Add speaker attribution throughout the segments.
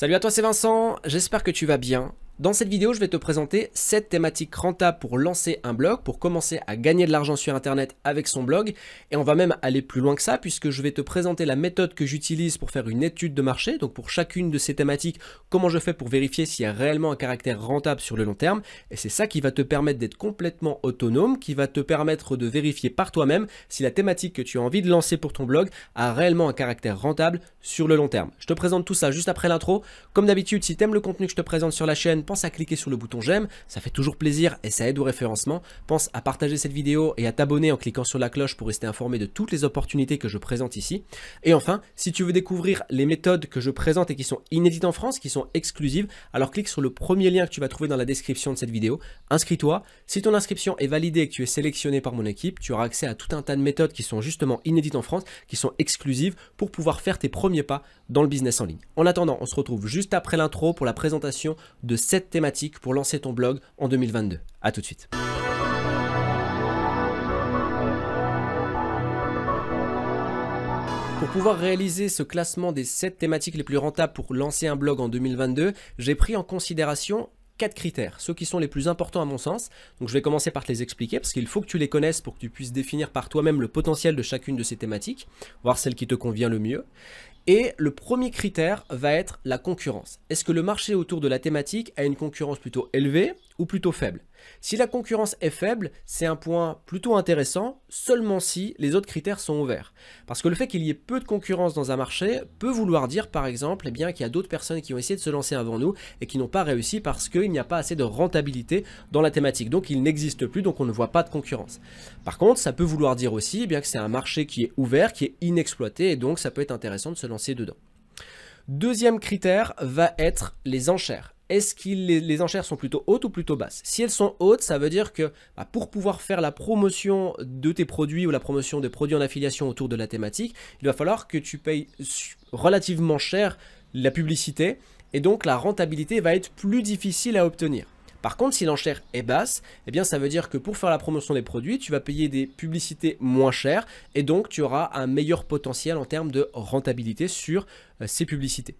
Speaker 1: Salut à toi, c'est Vincent, j'espère que tu vas bien. Dans cette vidéo, je vais te présenter 7 thématiques rentables pour lancer un blog, pour commencer à gagner de l'argent sur Internet avec son blog. Et on va même aller plus loin que ça, puisque je vais te présenter la méthode que j'utilise pour faire une étude de marché. Donc pour chacune de ces thématiques, comment je fais pour vérifier s'il y a réellement un caractère rentable sur le long terme. Et c'est ça qui va te permettre d'être complètement autonome, qui va te permettre de vérifier par toi-même si la thématique que tu as envie de lancer pour ton blog a réellement un caractère rentable sur le long terme. Je te présente tout ça juste après l'intro. Comme d'habitude, si tu aimes le contenu que je te présente sur la chaîne, pense à cliquer sur le bouton j'aime, ça fait toujours plaisir et ça aide au référencement. Pense à partager cette vidéo et à t'abonner en cliquant sur la cloche pour rester informé de toutes les opportunités que je présente ici. Et enfin, si tu veux découvrir les méthodes que je présente et qui sont inédites en France, qui sont exclusives, alors clique sur le premier lien que tu vas trouver dans la description de cette vidéo. Inscris-toi. Si ton inscription est validée et que tu es sélectionné par mon équipe, tu auras accès à tout un tas de méthodes qui sont justement inédites en France, qui sont exclusives pour pouvoir faire tes premiers pas dans le business en ligne. En attendant, on se retrouve juste après l'intro pour la présentation de cette thématiques pour lancer ton blog en 2022. A tout de suite. Pour pouvoir réaliser ce classement des 7 thématiques les plus rentables pour lancer un blog en 2022, j'ai pris en considération quatre critères, ceux qui sont les plus importants à mon sens. Donc je vais commencer par te les expliquer parce qu'il faut que tu les connaisses pour que tu puisses définir par toi-même le potentiel de chacune de ces thématiques, voir celle qui te convient le mieux. Et le premier critère va être la concurrence. Est-ce que le marché autour de la thématique a une concurrence plutôt élevée ou plutôt faible si la concurrence est faible, c'est un point plutôt intéressant, seulement si les autres critères sont ouverts. Parce que le fait qu'il y ait peu de concurrence dans un marché peut vouloir dire par exemple eh qu'il y a d'autres personnes qui ont essayé de se lancer avant nous et qui n'ont pas réussi parce qu'il n'y a pas assez de rentabilité dans la thématique. Donc il n'existe plus, donc on ne voit pas de concurrence. Par contre, ça peut vouloir dire aussi eh bien que c'est un marché qui est ouvert, qui est inexploité et donc ça peut être intéressant de se lancer dedans. Deuxième critère va être les enchères est-ce que les, enchères sont plutôt hautes ou plutôt basses Si elles sont hautes, ça veut dire que bah, pour pouvoir faire la promotion de tes produits ou la promotion des produits en affiliation autour de la thématique, il va falloir que tu payes relativement cher la publicité et donc la rentabilité va être plus difficile à obtenir. Par contre, si l'enchère est basse, eh bien ça veut dire que pour faire la promotion des produits, tu vas payer des publicités moins chères et donc tu auras un meilleur potentiel en termes de rentabilité sur euh, ces publicités.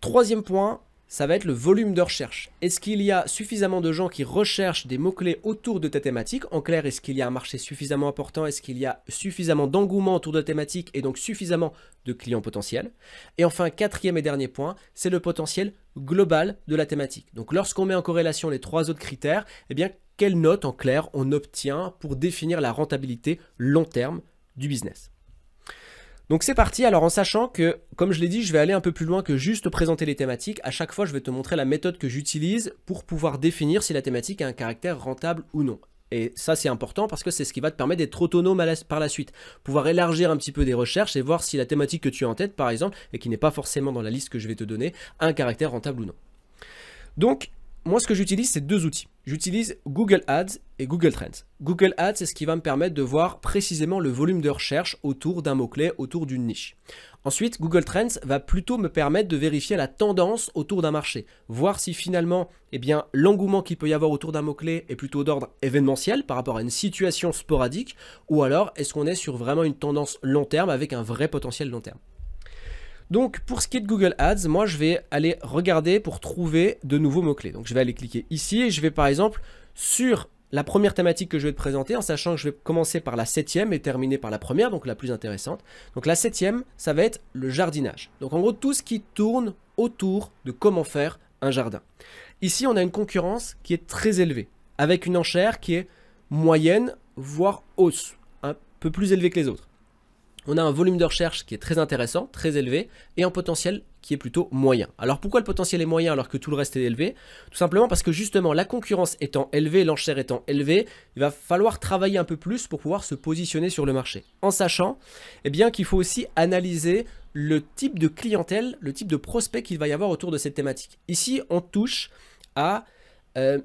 Speaker 1: Troisième point, ça va être le volume de recherche. Est-ce qu'il y a suffisamment de gens qui recherchent des mots-clés autour de ta thématique En clair, est-ce qu'il y a un marché suffisamment important Est-ce qu'il y a suffisamment d'engouement autour de la thématique et donc suffisamment de clients potentiels Et enfin, quatrième et dernier point, c'est le potentiel global de la thématique. Donc lorsqu'on met en corrélation les trois autres critères, eh bien, quelle note en clair on obtient pour définir la rentabilité long terme du business donc c'est parti, alors en sachant que, comme je l'ai dit, je vais aller un peu plus loin que juste présenter les thématiques, à chaque fois je vais te montrer la méthode que j'utilise pour pouvoir définir si la thématique a un caractère rentable ou non. Et ça, c'est important parce que c'est ce qui va te permettre d'être autonome par la suite. Pouvoir élargir un petit peu des recherches et voir si la thématique que tu as en tête, par exemple, et qui n'est pas forcément dans la liste que je vais te donner, a un caractère rentable ou non. Donc, moi, ce que j'utilise, c'est deux outils. J'utilise Google Ads et Google Trends. Google Ads, c'est ce qui va me permettre de voir précisément le volume de recherche autour d'un mot-clé, autour d'une niche. Ensuite, Google Trends va plutôt me permettre de vérifier la tendance autour d'un marché, voir si finalement, eh bien, l'engouement qu'il peut y avoir autour d'un mot-clé est plutôt d'ordre événementiel par rapport à une situation sporadique, ou alors est-ce qu'on est sur vraiment une tendance long terme avec un vrai potentiel long terme. Donc pour ce qui est de Google Ads, moi je vais aller regarder pour trouver de nouveaux mots-clés. Donc je vais aller cliquer ici et je vais par exemple sur la première thématique que je vais te présenter, en sachant que je vais commencer par la septième et terminer par la première, donc la plus intéressante. Donc la septième, ça va être le jardinage. Donc en gros, tout ce qui tourne autour de comment faire un jardin. Ici, on a une concurrence qui est très élevée, avec une enchère qui est moyenne, voire hausse, un peu plus élevée que les autres on a un volume de recherche qui est très intéressant, très élevé, et un potentiel qui est plutôt moyen. Alors pourquoi le potentiel est moyen alors que tout le reste est élevé Tout simplement parce que justement la concurrence étant élevée, l'enchère étant élevée, il va falloir travailler un peu plus pour pouvoir se positionner sur le marché. En sachant eh bien qu'il faut aussi analyser le type de clientèle, le type de prospect qu'il va y avoir autour de cette thématique. Ici, on touche à euh,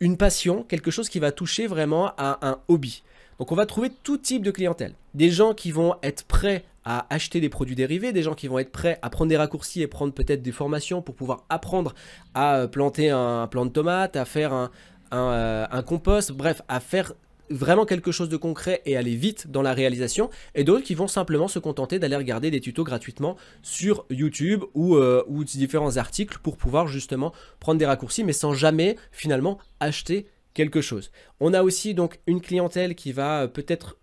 Speaker 1: une passion, quelque chose qui va toucher vraiment à un hobby. Donc on va trouver tout type de clientèle. Des gens qui vont être prêts à acheter des produits dérivés, des gens qui vont être prêts à prendre des raccourcis et prendre peut-être des formations pour pouvoir apprendre à euh, planter un plant de tomate, à faire euh, un, compost, bref, à faire vraiment quelque chose de concret et aller vite dans la réalisation, et d'autres qui vont simplement se contenter d'aller regarder des tutos gratuitement sur YouTube ou, euh, différents articles pour pouvoir justement prendre des raccourcis, mais sans jamais finalement acheter quelque chose. On a aussi donc une clientèle qui va euh, peut-être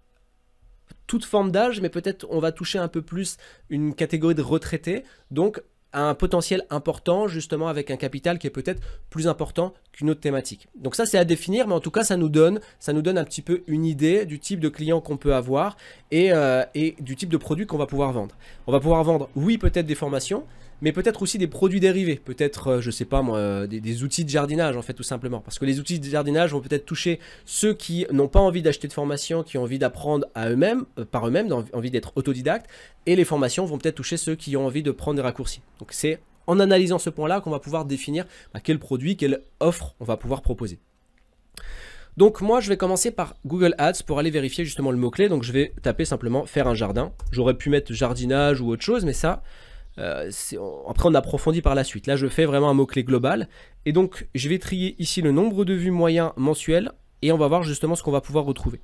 Speaker 1: toute forme d'âge, mais peut-être on va toucher un peu plus une catégorie de retraités. Donc un potentiel important, justement avec un capital qui est peut-être plus important qu'une autre thématique. Donc ça, c'est à définir, mais en tout cas, ça nous donne, ça nous donne un petit peu une idée du type de client qu'on peut avoir et, euh, du type de produit qu'on va pouvoir vendre. On va pouvoir vendre, oui, peut-être des formations, mais peut-être aussi des produits dérivés, peut-être, euh, je sais pas moi, euh, des, outils de jardinage en fait tout simplement, parce que les outils de jardinage vont peut-être toucher ceux qui n'ont pas envie d'acheter de formation, qui ont envie d'apprendre à eux-mêmes, par eux-mêmes, envie d'être autodidacte, et les formations vont peut-être toucher ceux qui ont envie de prendre des raccourcis. Donc c'est en analysant ce point-là qu'on va pouvoir définir bah, quel produit, quelle offre on va pouvoir proposer. Donc moi je vais commencer par Google Ads pour aller vérifier justement le mot-clé. Donc je vais taper simplement faire un jardin. J'aurais pu mettre jardinage ou autre chose, mais ça, euh, après on approfondit par la suite. Là je fais vraiment un mot-clé global. Et donc je vais trier ici le nombre de vues moyen mensuel et on va voir justement ce qu'on va pouvoir retrouver.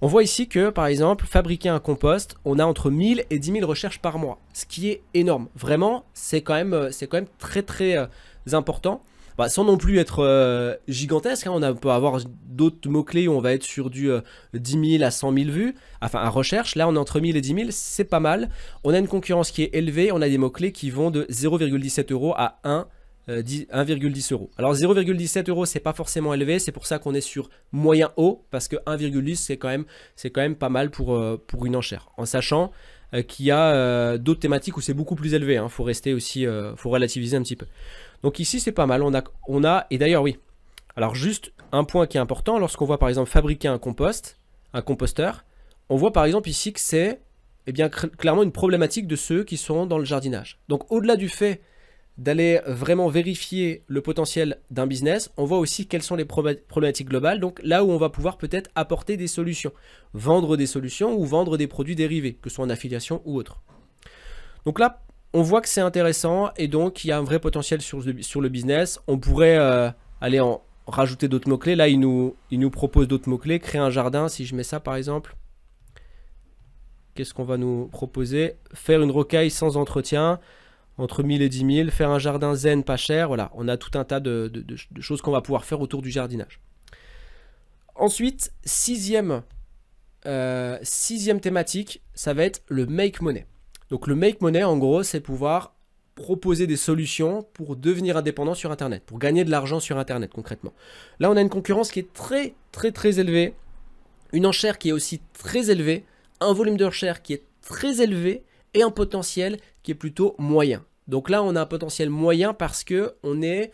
Speaker 1: On voit ici que, par exemple, fabriquer un compost, on a entre 1000 et 10 000 recherches par mois, ce qui est énorme. Vraiment, c'est quand, même, euh, quand même très très euh, important. Bah, sans non plus être euh, gigantesque, hein, on peut avoir d'autres mots-clés où on va être sur du 10 000 à 100 000 vues, enfin à recherche, là on est entre 1000 et 10 000, c'est pas mal. On a une concurrence qui est élevée, on a des mots-clés qui vont de 0,17 euros à 1 1,10 euh, euros. Alors 0,17 euros, c'est pas forcément élevé, c'est pour ça qu'on est sur moyen haut, parce que 1,10 c'est quand même c'est quand même pas mal pour, euh, pour une enchère. En sachant euh, qu'il y a d'autres thématiques où c'est beaucoup plus élevé. il hein. Faut rester aussi, faut relativiser un petit peu. Donc ici c'est pas mal. On a, a et d'ailleurs oui. Alors juste un point qui est important, lorsqu'on voit par exemple fabriquer un compost, un composteur, on voit par exemple ici que c'est eh bien clairement une problématique de ceux qui sont dans le jardinage. Donc au-delà du fait d'aller vraiment vérifier le potentiel d'un business. On voit aussi quelles sont les problématiques globales, donc là où on va pouvoir peut-être apporter des solutions, vendre des solutions ou vendre des produits dérivés, que ce soit en affiliation ou autre. Donc là, on voit que c'est intéressant et donc il y a un vrai potentiel sur, le business. On pourrait euh, aller en rajouter d'autres mots-clés. Là, il nous, il nous propose d'autres mots-clés. Créer un jardin, si je mets ça par exemple. Qu'est-ce qu'on va nous proposer Faire une rocaille sans entretien entre 1000 et 10 000, faire un jardin zen pas cher, voilà, on a tout un tas de, choses qu'on va pouvoir faire autour du jardinage. Ensuite, sixième, euh, sixième thématique, ça va être le make money. Donc le make money, en gros, c'est pouvoir proposer des solutions pour devenir indépendant sur Internet, pour gagner de l'argent sur Internet concrètement. Là, on a une concurrence qui est très, très, très élevée, une enchère qui est aussi très élevée, un volume de recherche qui est très élevé, et un potentiel qui est plutôt moyen. Donc là, on a un potentiel moyen parce que on est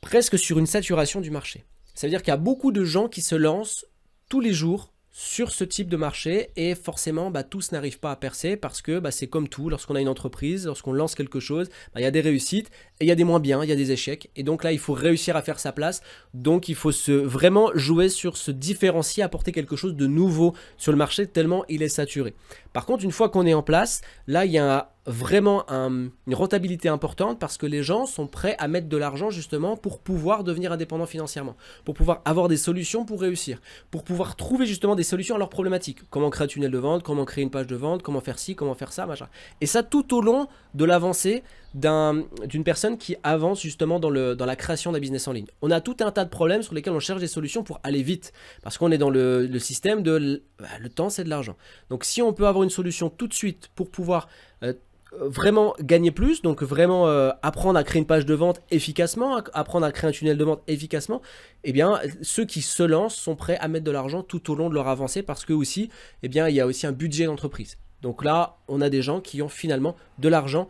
Speaker 1: presque sur une saturation du marché. Ça veut dire qu'il y a beaucoup de gens qui se lancent tous les jours sur ce type de marché et forcément bah, tous n'arrivent pas à percer parce que bah, c'est comme tout, lorsqu'on a une entreprise, lorsqu'on lance quelque chose, bah, il y a des réussites et il y a des moins bien, il y a des échecs et donc là il faut réussir à faire sa place, donc il faut se vraiment jouer sur se différencier, apporter quelque chose de nouveau sur le marché tellement il est saturé. Par contre une fois qu'on est en place, là il y a un vraiment une rentabilité importante parce que les gens sont prêts à mettre de l'argent justement pour pouvoir devenir indépendant financièrement, pour pouvoir avoir des solutions pour réussir, pour pouvoir trouver justement des solutions à leurs problématiques. Comment créer un tunnel de vente, comment créer une page de vente, comment faire ci, comment faire ça, machin. Et ça tout au long de l'avancée d'une personne qui avance justement dans, le, dans la création d'un business en ligne. On a tout un tas de problèmes sur lesquels on cherche des solutions pour aller vite parce qu'on est dans le, système de bah, le, temps c'est de l'argent. Donc si on peut avoir une solution tout de suite pour pouvoir euh, euh, vraiment gagner plus, donc vraiment euh, apprendre à créer une page de vente efficacement, apprendre à créer un tunnel de vente efficacement, et eh bien, ceux qui se lancent sont prêts à mettre de l'argent tout au long de leur avancée parce que aussi, et eh bien, il y a aussi un budget d'entreprise. Donc là, on a des gens qui ont finalement de l'argent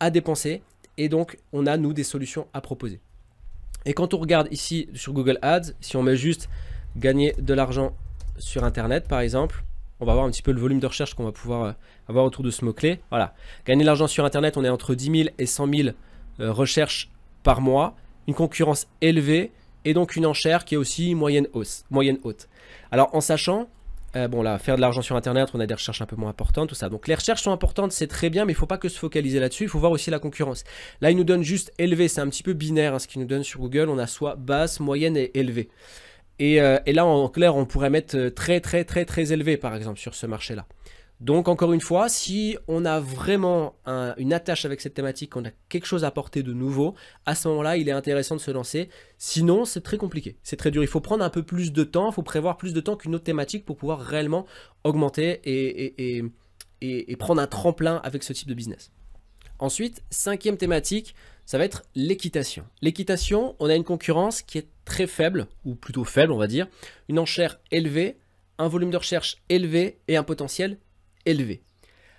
Speaker 1: à dépenser et donc on a nous des solutions à proposer. Et quand on regarde ici sur Google Ads, si on met juste gagner de l'argent sur Internet par exemple, on va voir un petit peu le volume de recherche qu'on va pouvoir euh, avoir autour de ce mot-clé. Voilà. Gagner de l'argent sur Internet, on est entre 10 000 et 100 000 euh, recherches par mois. Une concurrence élevée et donc une enchère qui est aussi moyenne, hausse, moyenne haute. Alors en sachant, euh, bon là, faire de l'argent sur Internet, on a des recherches un peu moins importantes, tout ça. Donc les recherches sont importantes, c'est très bien, mais il ne faut pas que se focaliser là-dessus, il faut voir aussi la concurrence. Là, il nous donne juste élevé, c'est un petit peu binaire hein, ce qu'il nous donne sur Google, on a soit basse, moyenne et élevée. Euh, et, là, en clair, on pourrait mettre euh, très très très très élevé, par exemple, sur ce marché-là. Donc, encore une fois, si on a vraiment une attache avec cette thématique, qu'on a quelque chose à porter de nouveau, à ce moment-là, il est intéressant de se lancer. Sinon, c'est très compliqué, c'est très dur. Il faut prendre un peu plus de temps, il faut prévoir plus de temps qu'une autre thématique pour pouvoir réellement augmenter et, et prendre un tremplin avec ce type de business. Ensuite, cinquième thématique, ça va être l'équitation. L'équitation, on a une concurrence qui est très faible, ou plutôt faible on va dire, une enchère élevée, un volume de recherche élevé et un potentiel élevé.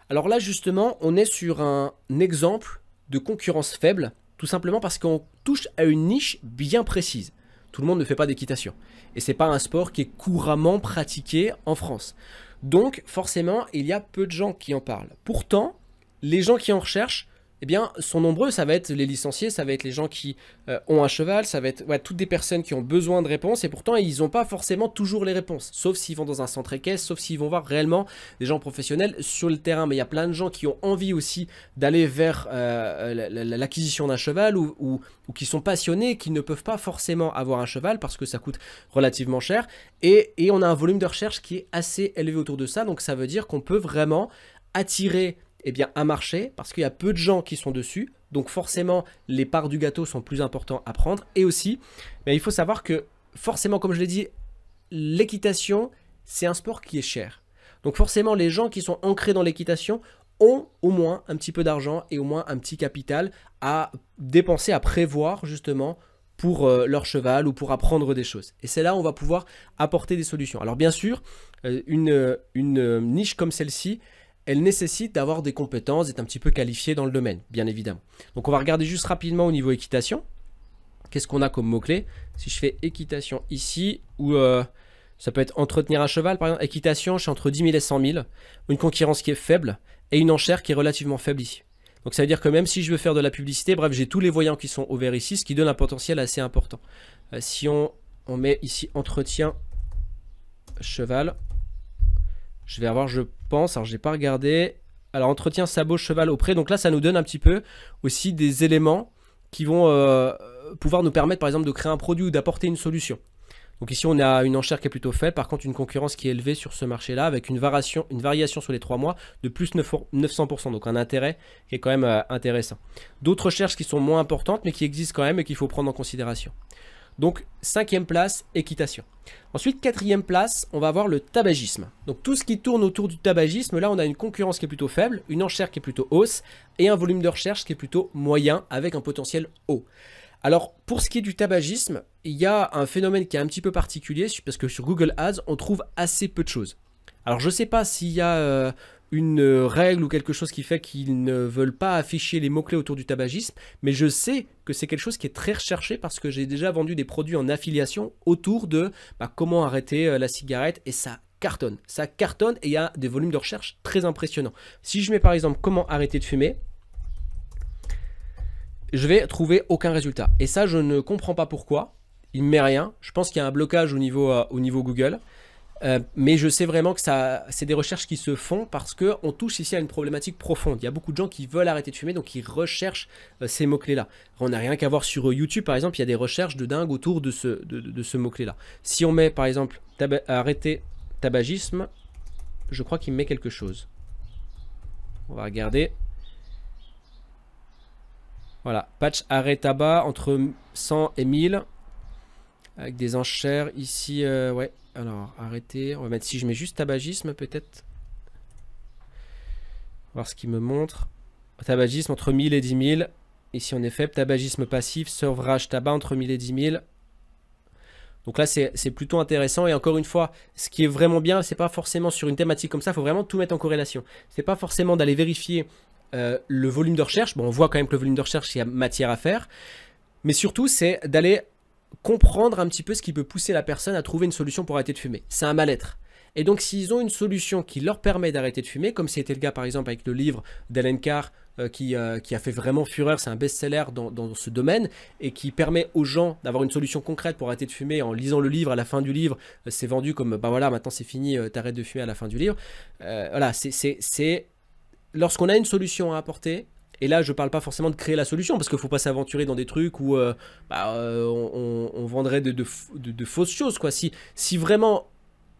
Speaker 1: Alors là justement, on est sur un exemple de concurrence faible, tout simplement parce qu'on touche à une niche bien précise. Tout le monde ne fait pas d'équitation. Et c'est pas un sport qui est couramment pratiqué en France. Donc forcément, il y a peu de gens qui en parlent. Pourtant, les gens qui en recherchent eh bien, sont nombreux. Ça va être les licenciés, ça va être les gens qui euh, ont un cheval, ça va être toutes des personnes qui ont besoin de réponses et pourtant ils n'ont pas forcément toujours les réponses. Sauf s'ils vont dans un centre équestre, sauf s'ils vont voir réellement des gens professionnels sur le terrain. Mais il y a plein de gens qui ont envie aussi d'aller vers euh, l'acquisition d'un cheval ou, qui sont passionnés, qui ne peuvent pas forcément avoir un cheval parce que ça coûte relativement cher. Et, et on a un volume de recherche qui est assez élevé autour de ça. Donc ça veut dire qu'on peut vraiment attirer et eh bien, à marché parce qu'il y a peu de gens qui sont dessus. Donc forcément, les parts du gâteau sont plus importantes à prendre. Et aussi, mais ben, il faut savoir que forcément, comme je l'ai dit, l'équitation, c'est un sport qui est cher. Donc forcément, les gens qui sont ancrés dans l'équitation ont au moins un petit peu d'argent et au moins un petit capital à dépenser, à prévoir justement pour euh, leur cheval ou pour apprendre des choses. Et c'est là où on va pouvoir apporter des solutions. Alors bien sûr, euh, une, une niche comme celle-ci, elle nécessite d'avoir des compétences, d'être un petit peu qualifié dans le domaine, bien évidemment. Donc on va regarder juste rapidement au niveau équitation. Qu'est-ce qu'on a comme mot-clé Si je fais équitation ici, ou euh, ça peut être entretenir à cheval, par exemple, équitation, je suis entre 10 000 et 100 000, une concurrence qui est faible, et une enchère qui est relativement faible ici. Donc ça veut dire que même si je veux faire de la publicité, bref, j'ai tous les voyants qui sont au vert ici, ce qui donne un potentiel assez important. Euh, si on met ici entretien cheval, je vais avoir, je pense, alors je n'ai pas regardé. Alors, entretien sabot, cheval auprès. Donc là, ça nous donne un petit peu aussi des éléments qui vont euh, pouvoir nous permettre, par exemple, de créer un produit ou d'apporter une solution. Donc ici, on a une enchère qui est plutôt faible. Par contre, une concurrence qui est élevée sur ce marché-là avec une variation, une variation sur les trois mois de plus 900%. Donc un intérêt qui est quand même euh, intéressant. D'autres recherches qui sont moins importantes mais qui existent quand même et qu'il faut prendre en considération. Donc cinquième place, équitation. Ensuite, quatrième place, on va avoir le tabagisme. Donc tout ce qui tourne autour du tabagisme, là on a une concurrence qui est plutôt faible, une enchère qui est plutôt hausse, et un volume de recherche qui est plutôt moyen avec un potentiel haut. Alors pour ce qui est du tabagisme, il y a un phénomène qui est un petit peu particulier, parce que sur Google Ads, on trouve assez peu de choses. Alors je ne sais pas s'il y a... Euh, une euh, règle ou quelque chose qui fait qu'ils ne veulent pas afficher les mots-clés autour du tabagisme, mais je sais que c'est quelque chose qui est très recherché parce que j'ai déjà vendu des produits en affiliation autour de bah, comment arrêter euh, la cigarette et ça cartonne. Ça cartonne et il y a des volumes de recherche très impressionnants. Si je mets par exemple comment arrêter de fumer, je vais trouver aucun résultat. Et ça, je ne comprends pas pourquoi. Il ne met rien. Je pense qu'il y a un blocage au niveau, euh, au niveau Google. Euh, mais je sais vraiment que ça, c'est des recherches qui se font parce que on touche ici à une problématique profonde. Il y a beaucoup de gens qui veulent arrêter de fumer, donc ils recherchent euh, ces mots-clés-là. On n'a rien qu'à voir sur euh, YouTube, par exemple, il y a des recherches de dingue autour de ce, de, ce mot-clé-là. Si on met, par exemple, arrêter tabagisme, je crois qu'il met quelque chose. On va regarder. Voilà, patch arrêt tabac entre 100 et 1000. Avec des enchères ici, ouais, alors, arrêtez. On va mettre, si je mets juste tabagisme, peut-être. Voir ce qu'il me montre. Tabagisme entre 1000 et 10 000. Ici, on est faible. Tabagisme passif, sevrage tabac entre 1000 et 10 000. Donc là, c'est plutôt intéressant. Et encore une fois, ce qui est vraiment bien, c'est pas forcément sur une thématique comme ça, il faut vraiment tout mettre en corrélation. C'est pas forcément d'aller vérifier euh, le volume de recherche. Bon, on voit quand même que le volume de recherche, il y a matière à faire. Mais surtout, c'est d'aller comprendre un petit peu ce qui peut pousser la personne à trouver une solution pour arrêter de fumer. C'est un mal-être. Et donc s'ils ont une solution qui leur permet d'arrêter de fumer, comme c'était le cas par exemple avec le livre d'Ellen Carr euh, euh, qui, a fait vraiment fureur, c'est un best-seller dans, dans, ce domaine, et qui permet aux gens d'avoir une solution concrète pour arrêter de fumer en lisant le livre, à la fin du livre, euh, c'est vendu comme, bah voilà, maintenant c'est fini, t'arrêtes de fumer à la fin du livre. voilà, c'est... Lorsqu'on a une solution à apporter, et là, je parle pas forcément de créer la solution, parce qu'il faut pas s'aventurer dans des trucs où euh, bah, euh, on, vendrait de, fausses choses. Quoi. Si, vraiment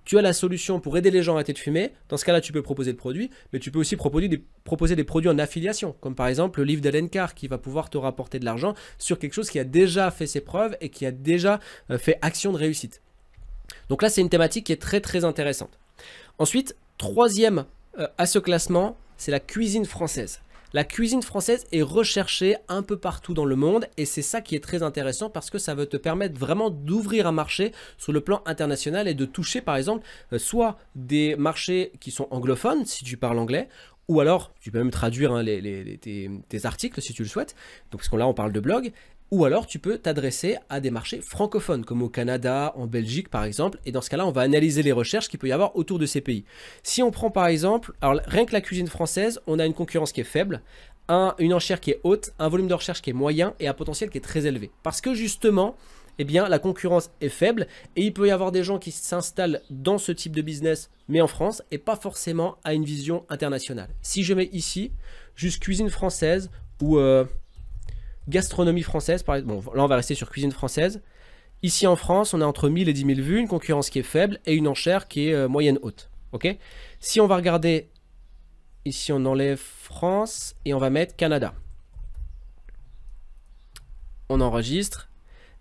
Speaker 1: tu as la solution pour aider les gens à arrêter de fumer, dans ce cas-là, tu peux proposer le produit, mais tu peux aussi proposer des, produits en affiliation, comme par exemple le livre d'Alain Carr, qui va pouvoir te rapporter de l'argent sur quelque chose qui a déjà fait ses preuves et qui a déjà euh, fait action de réussite. Donc là, c'est une thématique qui est très très intéressante. Ensuite, troisième à ce classement, c'est la cuisine française. La cuisine française est recherchée un peu partout dans le monde et c'est ça qui est très intéressant parce que ça va te permettre vraiment d'ouvrir un marché sur le plan international et de toucher par exemple euh, soit des marchés qui sont anglophones si tu parles anglais ou alors, tu peux même traduire hein, tes, articles si tu le souhaites. Donc, parce qu'on là, on parle de blog. Ou alors, tu peux t'adresser à des marchés francophones, comme au Canada, en Belgique, par exemple. Et dans ce cas-là, on va analyser les recherches qu'il peut y avoir autour de ces pays. Si on prend, par exemple, alors rien que la cuisine française, on a une concurrence qui est faible. une enchère qui est haute, un volume de recherche qui est moyen et un potentiel qui est très élevé. Parce que justement, eh bien la concurrence est faible et il peut y avoir des gens qui s'installent dans ce type de business mais en France et pas forcément à une vision internationale. Si je mets ici juste cuisine française ou euh, gastronomie française, par exemple, bon là on va rester sur cuisine française, Ici en France, on a entre 1000 et 10 000 vues, une concurrence qui est faible et une enchère qui est euh, moyenne haute. Ok Si on va regarder, ici on enlève France et on va mettre Canada. On enregistre.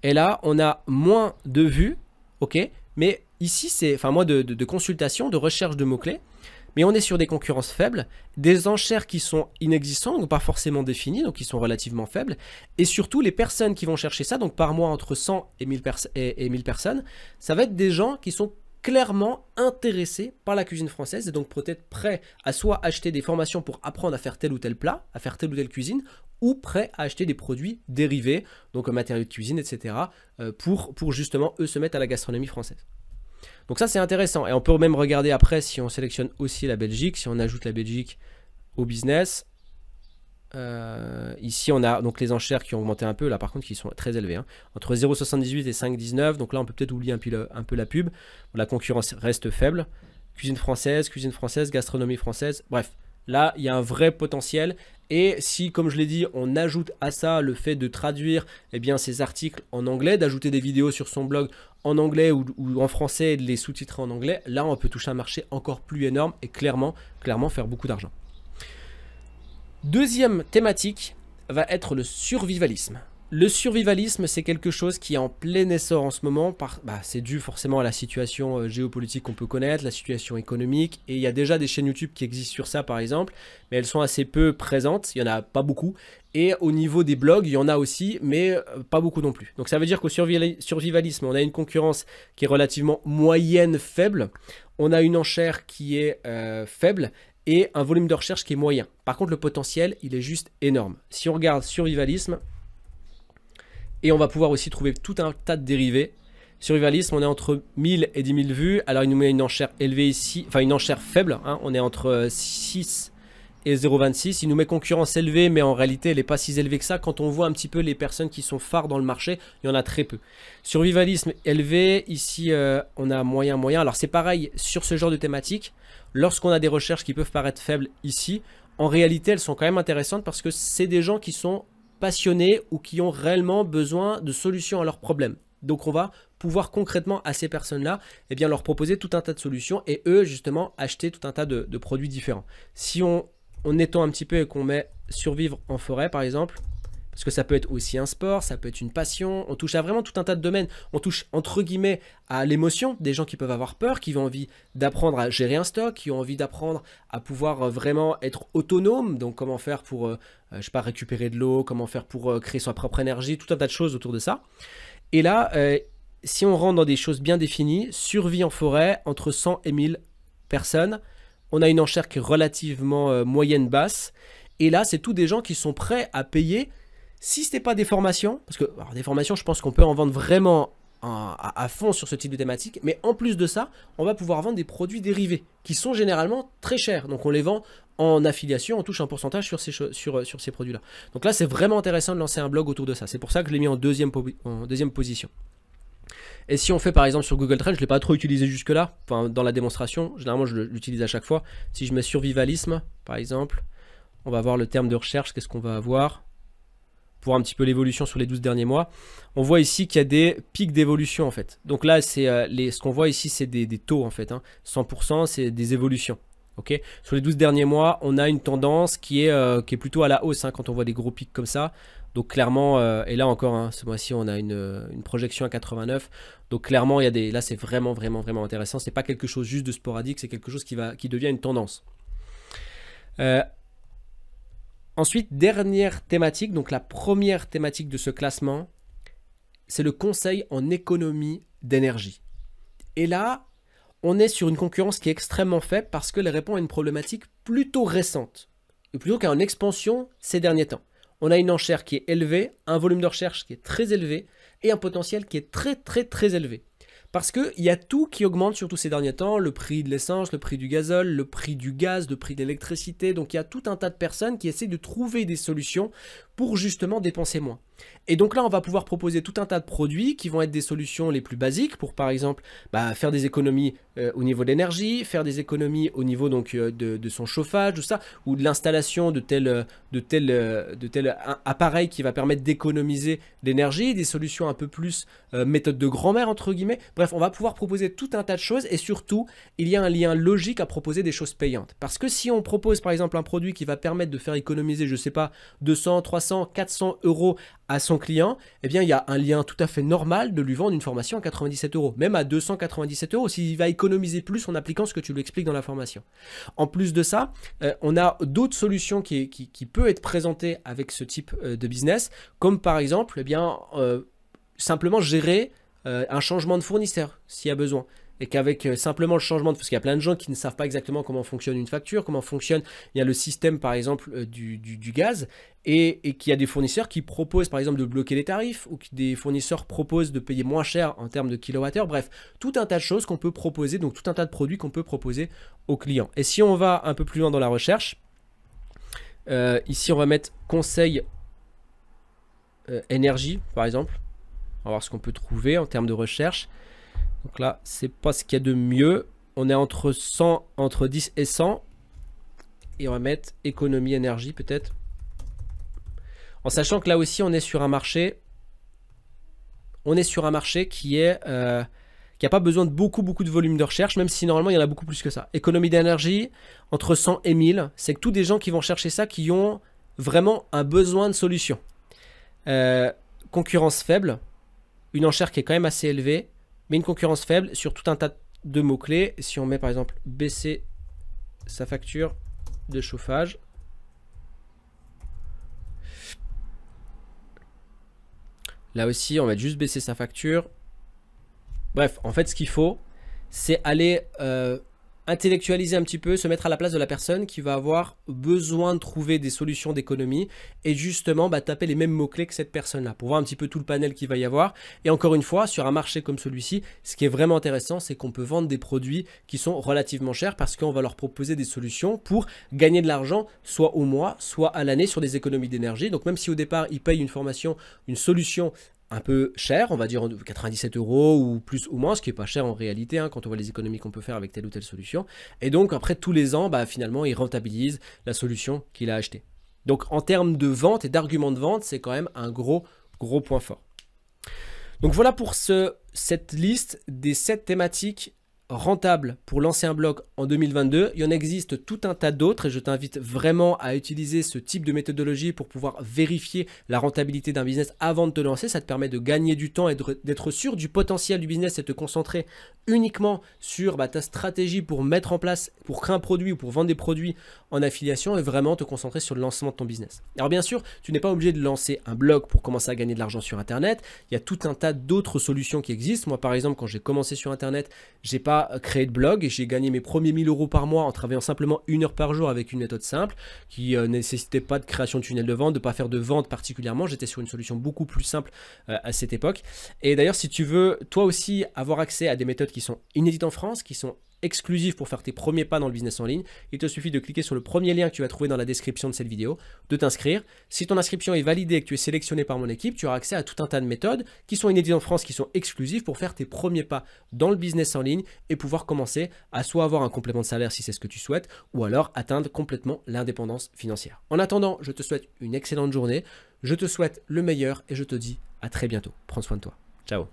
Speaker 1: Et là, on a moins de vues, ok Mais ici, c'est, enfin moins de, consultation, de de recherche de mots-clés. Mais on est sur des concurrences faibles, des enchères qui sont inexistantes, donc pas forcément définies, donc qui sont relativement faibles. Et surtout, les personnes qui vont chercher ça, donc par mois entre 100 et 1000 personnes, ça va être des gens qui sont clairement intéressés par la cuisine française et donc peut-être prêts à soit acheter des formations pour apprendre à faire tel ou tel plat, à faire telle ou telle cuisine, ou prêts à acheter des produits dérivés, donc matériaux de cuisine, etc., euh, pour, pour justement eux se mettre à la gastronomie française. Donc ça c'est intéressant et on peut même regarder après si on sélectionne aussi la Belgique, si on ajoute la Belgique au business, euh, ici, on a donc les enchères qui ont augmenté un peu, là par contre, qui sont très élevées. Hein. Entre 0,78 et 5,19. Donc là, on peut peut-être oublier un peu, la, un peu, la pub. La concurrence reste faible. Cuisine française, cuisine française, gastronomie française. Bref, là, il y a un vrai potentiel. Et si, comme je l'ai dit, on ajoute à ça le fait de traduire eh bien, ces articles en anglais, d'ajouter des vidéos sur son blog en anglais ou, en français et de les sous-titrer en anglais, là, on peut toucher un marché encore plus énorme et clairement, clairement faire beaucoup d'argent. Deuxième thématique va être le survivalisme. Le survivalisme, c'est quelque chose qui est en plein essor en ce moment. Bah, c'est dû forcément à la situation euh, géopolitique qu'on peut connaître, la situation économique. Et il y a déjà des chaînes YouTube qui existent sur ça, par exemple. Mais elles sont assez peu présentes. Il n'y en a pas beaucoup. Et au niveau des blogs, il y en a aussi, mais euh, pas beaucoup non plus. Donc ça veut dire qu'au survivalisme, on a une concurrence qui est relativement moyenne, faible. On a une enchère qui est euh, faible et un volume de recherche qui est moyen. Par contre, le potentiel, il est juste énorme. Si on regarde survivalisme, et on va pouvoir aussi trouver tout un tas de dérivés. Survivalisme, on est entre 1000 et 10 000 vues. Alors, il nous met une enchère élevée ici, enfin une enchère faible. Hein. On est entre 6 euh, et 0,26. Il nous met concurrence élevée, mais en réalité, elle n'est pas si élevée que ça. Quand on voit un petit peu les personnes qui sont phares dans le marché, il y en a très peu. Survivalisme élevé, ici, euh, on a moyen, moyen. Alors, c'est pareil sur ce genre de thématique. Lorsqu'on a des recherches qui peuvent paraître faibles ici, en réalité, elles sont quand même intéressantes parce que c'est des gens qui sont passionnés ou qui ont réellement besoin de solutions à leurs problèmes. Donc on va pouvoir concrètement à ces personnes-là, eh bien leur proposer tout un tas de solutions et eux justement acheter tout un tas de, de produits différents. Si on on étend un petit peu et qu'on met survivre en forêt par exemple, parce que ça peut être aussi un sport, ça peut être une passion, on touche à vraiment tout un tas de domaines, on touche entre guillemets à l'émotion des gens qui peuvent avoir peur, qui ont envie d'apprendre à gérer un stock, qui ont envie d'apprendre à pouvoir euh, vraiment être autonome, donc comment faire pour, euh, euh, je sais pas, récupérer de l'eau, comment faire pour créer sa propre énergie, tout un tas de choses autour de ça. Et là, si on rentre dans des choses bien définies, survie en forêt entre 100 et 1000 personnes, on a une enchère qui est relativement euh, moyenne basse. Et là, c'est tous des gens qui sont prêts à payer, si ce n'est pas des formations, parce que des formations, je pense qu'on peut en vendre vraiment à, fond sur ce type de thématique, mais en plus de ça, on va pouvoir vendre des produits dérivés, qui sont généralement très chers. Donc on les vend en affiliation, on touche un pourcentage sur ces, euh, sur, ces produits-là. Donc là, c'est vraiment intéressant de lancer un blog autour de ça. C'est pour ça que je l'ai mis en deuxième, en deuxième position. Et si on fait par exemple sur Google Trends, je ne l'ai pas trop utilisé jusque-là, enfin, dans la démonstration, généralement je l'utilise à chaque fois. Si je mets survivalisme, par exemple, on va voir le terme de recherche, qu'est-ce qu'on va avoir pour un petit peu l'évolution sur les 12 derniers mois. On voit ici qu'il y a des pics d'évolution en fait. Donc là, euh, les, ce qu'on voit ici, c'est des, taux en fait. 100%, hein. c'est des évolutions. sur les 12 derniers mois, on a une tendance qui est, euh, qui est plutôt à la hausse hein, quand on voit des gros pics comme ça. Donc clairement, euh, et là encore, hein, ce mois-ci, on a une, euh, projection à 89. Donc clairement, il y a des, là, c'est vraiment, vraiment, vraiment intéressant. n'est pas quelque chose juste de sporadique, c'est quelque chose qui, va, qui devient une tendance. Euh, ensuite, dernière thématique, donc la première thématique de ce classement, c'est le conseil en économie d'énergie. Et là, on est sur une concurrence qui est extrêmement faible parce qu'elle répond à une problématique plutôt récente, plutôt qu'à une expansion ces derniers temps on a une enchère qui est élevée, un volume de recherche qui est très élevé et un potentiel qui est très très très élevé. Parce qu'il y a tout qui augmente surtout ces derniers temps, le prix de l'essence, le prix du gazole, le prix du gaz, le prix de l'électricité. Donc il y a tout un tas de personnes qui essaient de trouver des solutions pour justement dépenser moins. Et donc là, on va pouvoir proposer tout un tas de produits qui vont être des solutions les plus basiques pour, par exemple, bah, faire des économies euh, au niveau de l'énergie, faire des économies au niveau donc euh, de, son chauffage ou ça, ou de l'installation de tel, euh, de tel, de tel appareil qui va permettre d'économiser l'énergie, des solutions un peu plus méthode de grand-mère entre guillemets. Bref, on va pouvoir proposer tout un tas de choses et surtout, il y a un lien logique à proposer des choses payantes. Parce que si on propose par exemple un produit qui va permettre de faire économiser, je ne sais pas, 200, 300, 400 euros à son client, eh bien, il y a un lien tout à fait normal de lui vendre une formation à 97 euros, même à 297 euros, s'il va économiser plus en appliquant ce que tu lui expliques dans la formation. En plus de ça, euh, on a d'autres solutions qui, qui, peuvent être présentées avec ce type euh, de business, comme par exemple, eh bien, euh, simplement gérer un changement de fournisseur s'il y a besoin et qu'avec euh, simplement le changement Parce qu'il y a plein de gens qui ne savent pas exactement comment fonctionne une facture, comment fonctionne... Il y a le système, par exemple, euh, du, gaz, et, et qu'il y a des fournisseurs qui proposent, par exemple, de bloquer les tarifs, ou que des fournisseurs proposent de payer moins cher en termes de kilowattheure. Bref, tout un tas de choses qu'on peut proposer, donc tout un tas de produits qu'on peut proposer aux clients. Et si on va un peu plus loin dans la recherche, euh, ici, on va mettre conseil énergie, par exemple. On va voir ce qu'on peut trouver en termes de recherche. Donc là, c'est pas ce qu'il y a de mieux. On est entre 100, entre 10 et 100. Et on va mettre économie énergie peut-être. En sachant que là aussi, on est sur un marché. On est sur un marché qui est euh, qui n'a pas besoin de beaucoup, beaucoup de volume de recherche, même si normalement il y en a beaucoup plus que ça. Économie d'énergie, entre 100 et 1000, c'est que tous des gens qui vont chercher ça, qui ont vraiment un besoin de solution. Euh, concurrence faible, une enchère qui est quand même assez élevée, mais une concurrence faible sur tout un tas de mots-clés. Si on met par exemple baisser sa facture de chauffage, Là aussi, on va juste baisser sa facture. Bref, en fait, ce qu'il faut, c'est aller euh, intellectualiser un petit peu, se mettre à la place de la personne qui va avoir besoin de trouver des solutions d'économie et justement bah, taper les mêmes mots-clés que cette personne-là pour voir un petit peu tout le panel qu'il va y avoir. Et encore une fois, sur un marché comme celui-ci, ce qui est vraiment intéressant, c'est qu'on peut vendre des produits qui sont relativement chers parce qu'on va leur proposer des solutions pour gagner de l'argent soit au mois, soit à l'année sur des économies d'énergie. Donc même si au départ, ils payent une formation, une solution un peu cher, on va dire 97 euros ou plus ou moins, ce qui est pas cher en réalité hein, quand on voit les économies qu'on peut faire avec telle ou telle solution. Et donc après tous les ans, bah, finalement, il rentabilise la solution qu'il a achetée. Donc en termes de vente et d'argument de vente, c'est quand même un gros, gros point fort. Donc voilà pour cette liste des 7 thématiques rentable pour lancer un blog en 2022. Il y en existe tout un tas d'autres et je t'invite vraiment à utiliser ce type de méthodologie pour pouvoir vérifier la rentabilité d'un business avant de te lancer. Ça te permet de gagner du temps et d'être sûr du potentiel du business et te concentrer uniquement sur bah, ta stratégie pour mettre en place, pour créer un produit ou pour vendre des produits en affiliation et vraiment te concentrer sur le lancement de ton business. Alors bien sûr, tu n'es pas obligé de lancer un blog pour commencer à gagner de l'argent sur Internet. Il y a tout un tas d'autres solutions qui existent. Moi par exemple, quand j'ai commencé sur Internet, j'ai pas euh, créer de blog. J'ai gagné mes premiers 1000 euros par mois en travaillant simplement une heure par jour avec une méthode simple qui euh, nécessitait pas de création de tunnel de vente, de pas faire de vente particulièrement. J'étais sur une solution beaucoup plus simple euh, à cette époque. Et d'ailleurs, si tu veux toi aussi avoir accès à des méthodes qui sont inédites en France, qui sont exclusif pour faire tes premiers pas dans le business en ligne, il te suffit de cliquer sur le premier lien que tu vas trouver dans la description de cette vidéo, de t'inscrire. Si ton inscription est validée et que tu es sélectionné par mon équipe, tu auras accès à tout un tas de méthodes qui sont inédites en France, qui sont exclusives pour faire tes premiers pas dans le business en ligne et pouvoir commencer à soit avoir un complément de salaire si c'est ce que tu souhaites, ou alors atteindre complètement l'indépendance financière. En attendant, je te souhaite une excellente journée, je te souhaite le meilleur et je te dis à très bientôt. Prends soin de toi. Ciao